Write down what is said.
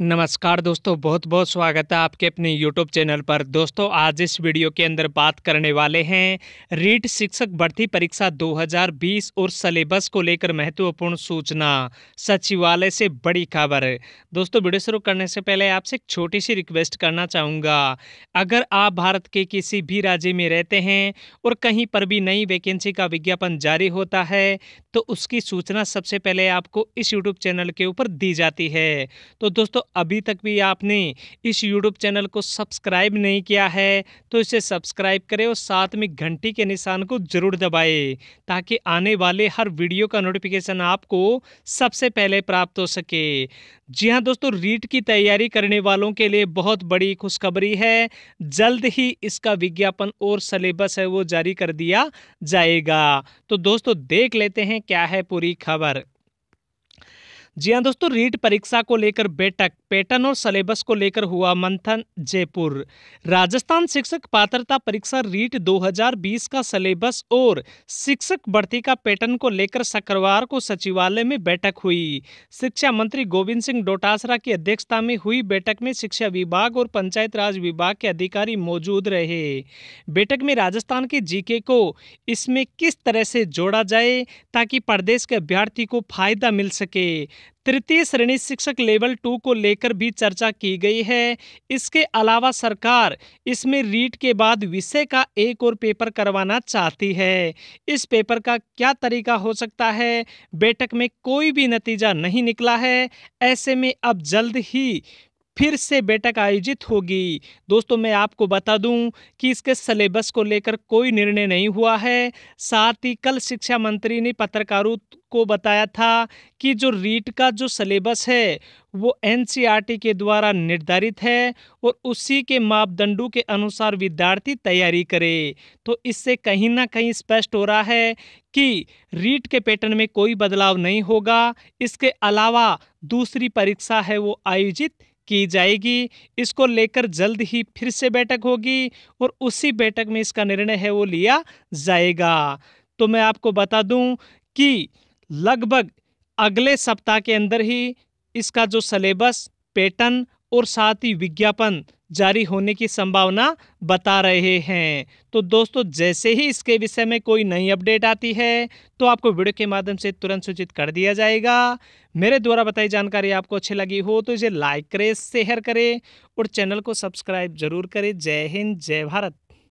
नमस्कार दोस्तों बहुत बहुत स्वागत है आपके अपने यूट्यूब चैनल पर दोस्तों आज इस वीडियो के अंदर बात करने वाले हैं रीट शिक्षक भर्ती परीक्षा 2020 और सलेबस को लेकर महत्वपूर्ण सूचना सचिवालय से बड़ी खबर दोस्तों वीडियो शुरू करने से पहले आपसे एक छोटी सी रिक्वेस्ट करना चाहूँगा अगर आप भारत के किसी भी राज्य में रहते हैं और कहीं पर भी नई वैकेंसी का विज्ञापन जारी होता है तो उसकी सूचना सबसे पहले आपको इस यूट्यूब चैनल के ऊपर दी जाती है तो दोस्तों अभी तक भी आपने इस YouTube चैनल को सब्सक्राइब नहीं किया है तो इसे सब्सक्राइब करें और साथ में घंटी के निशान को ज़रूर दबाएं ताकि आने वाले हर वीडियो का नोटिफिकेशन आपको सबसे पहले प्राप्त हो सके जी हाँ दोस्तों रीट की तैयारी करने वालों के लिए बहुत बड़ी खुशखबरी है जल्द ही इसका विज्ञापन और सिलेबस है वो जारी कर दिया जाएगा तो दोस्तों देख लेते हैं क्या है पूरी खबर जी हाँ दोस्तों रीट परीक्षा को लेकर बैठक पैटर्न और सिलेबस को लेकर हुआ मंथन जयपुर राजस्थान शिक्षक पात्रता परीक्षा रीट 2020 का सिलेबस और शिक्षक भर्ती का पैटर्न को लेकर शुक्रवार को सचिवालय में बैठक हुई शिक्षा मंत्री गोविंद सिंह डोटासरा की अध्यक्षता में हुई बैठक में शिक्षा विभाग और पंचायत राज विभाग के अधिकारी मौजूद रहे बैठक में राजस्थान के जीके को इसमें किस तरह से जोड़ा जाए ताकि प्रदेश के अभ्यर्थी को फायदा मिल सके तृतीय श्रेणी शिक्षक लेवल टू को लेकर भी चर्चा की गई है इसके अलावा सरकार इसमें रीट के बाद विषय का एक और पेपर करवाना चाहती है इस पेपर का क्या तरीका हो सकता है बैठक में कोई भी नतीजा नहीं निकला है ऐसे में अब जल्द ही फिर से बैठक आयोजित होगी दोस्तों मैं आपको बता दूं कि इसके सिलेबस को लेकर कोई निर्णय नहीं हुआ है साथ ही कल शिक्षा मंत्री ने पत्रकारों को बताया था कि जो रीट का जो सिलेबस है वो एन के द्वारा निर्धारित है और उसी के मापदंडों के अनुसार विद्यार्थी तैयारी करे तो इससे कहीं ना कहीं स्पष्ट हो रहा है कि रीट के पैटर्न में कोई बदलाव नहीं होगा इसके अलावा दूसरी परीक्षा है वो आयोजित की जाएगी इसको लेकर जल्द ही फिर से बैठक होगी और उसी बैठक में इसका निर्णय है वो लिया जाएगा तो मैं आपको बता दूं कि लगभग अगले सप्ताह के अंदर ही इसका जो सलेबस पैटर्न और साथ ही विज्ञापन जारी होने की संभावना बता रहे हैं तो दोस्तों जैसे ही इसके विषय में कोई नई अपडेट आती है तो आपको वीडियो के माध्यम से तुरंत सूचित कर दिया जाएगा मेरे द्वारा बताई जानकारी आपको अच्छी लगी हो तो इसे लाइक करें शेयर करें और चैनल को सब्सक्राइब जरूर करें जय हिंद जय भारत